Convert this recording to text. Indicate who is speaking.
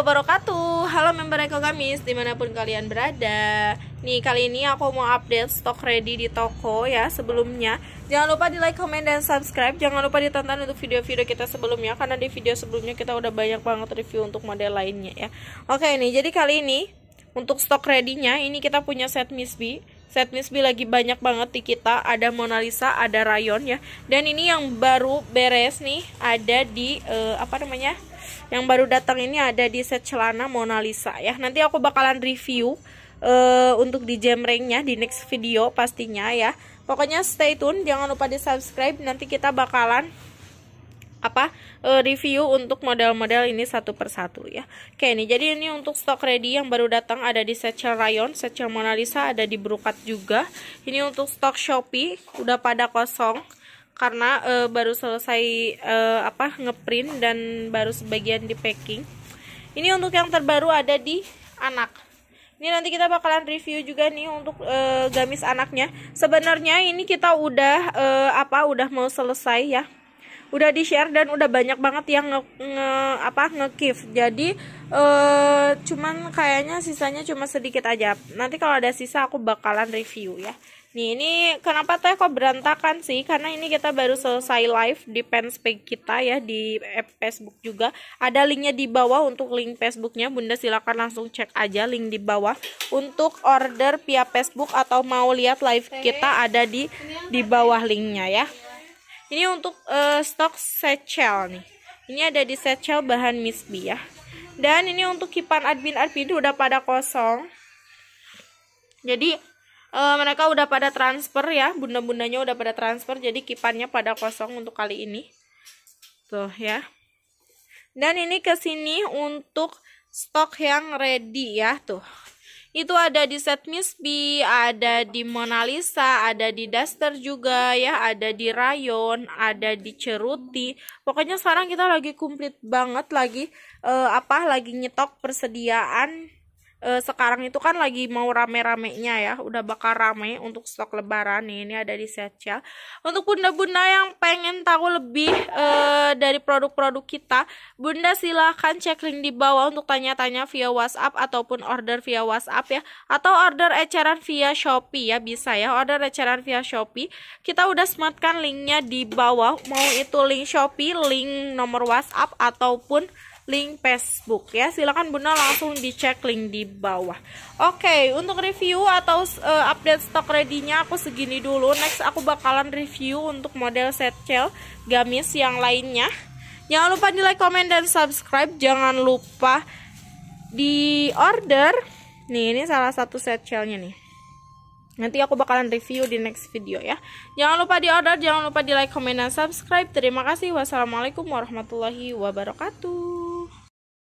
Speaker 1: wabarakatuh Halo member Eko Gamis dimanapun kalian berada Nih kali ini aku mau update stok ready di toko ya sebelumnya Jangan lupa di like, comment, dan subscribe Jangan lupa ditonton untuk video-video kita sebelumnya Karena di video sebelumnya kita udah banyak banget review untuk model lainnya ya Oke nih jadi kali ini untuk stok ready-nya ini kita punya set Miss B Set Miss B lagi banyak banget di kita. Ada Mona Lisa, ada Rayon ya. Dan ini yang baru beres nih ada di uh, apa namanya? Yang baru datang ini ada di set celana Mona Lisa ya. Nanti aku bakalan review uh, untuk di jam ringnya di next video pastinya ya. Pokoknya stay tune, jangan lupa di subscribe. Nanti kita bakalan apa e, review untuk model-model ini satu persatu ya. Oke ini jadi ini untuk stok ready yang baru datang ada di Satchel Rayon, Satchel Mona Lisa ada di Brukat juga. Ini untuk stok Shopee udah pada kosong karena e, baru selesai e, apa ngeprint dan baru sebagian di packing. Ini untuk yang terbaru ada di anak. Ini nanti kita bakalan review juga nih untuk e, gamis anaknya. Sebenarnya ini kita udah e, apa udah mau selesai ya udah di share dan udah banyak banget yang nge, nge apa nge give jadi uh, cuman kayaknya sisanya cuma sedikit aja nanti kalau ada sisa aku bakalan review ya nih ini kenapa teh kok berantakan sih karena ini kita baru selesai live di fanpage kita ya di Facebook juga ada linknya di bawah untuk link Facebooknya bunda silakan langsung cek aja link di bawah untuk order via Facebook atau mau lihat live kita ada di di bawah linknya ya ini untuk uh, stok satchel nih ini ada di satchel bahan misbi ya dan ini untuk kipan admin admin udah pada kosong jadi uh, mereka udah pada transfer ya bunda-bundanya udah pada transfer jadi kipannya pada kosong untuk kali ini tuh ya dan ini kesini untuk stok yang ready ya tuh itu ada di set misbi ada di Mona Lisa ada di Duster juga ya ada di Rayon ada di Ceruti pokoknya sekarang kita lagi komplit banget lagi uh, apa lagi nyetok persediaan uh, sekarang itu kan lagi mau rame-ramenya ya udah bakal rame untuk stok lebaran nih ini ada di set ya untuk bunda-bunda yang pengen tahu lebih uh, dari produk-produk kita bunda silahkan cek link di bawah untuk tanya-tanya via WhatsApp ataupun order via WhatsApp ya atau order eceran via Shopee ya bisa ya order eceran via Shopee kita udah sematkan linknya di bawah mau itu link Shopee link nomor WhatsApp ataupun link Facebook ya. Silakan Bunda langsung dicek link di bawah. Oke, okay, untuk review atau uh, update stok ready-nya aku segini dulu. Next aku bakalan review untuk model set setcel gamis yang lainnya. Jangan lupa di like, komen dan subscribe. Jangan lupa di order. Nih, ini salah satu set celnya nih. Nanti aku bakalan review di next video ya. Jangan lupa di order, jangan lupa di like, comment, dan subscribe. Terima kasih. Wassalamualaikum warahmatullahi wabarakatuh.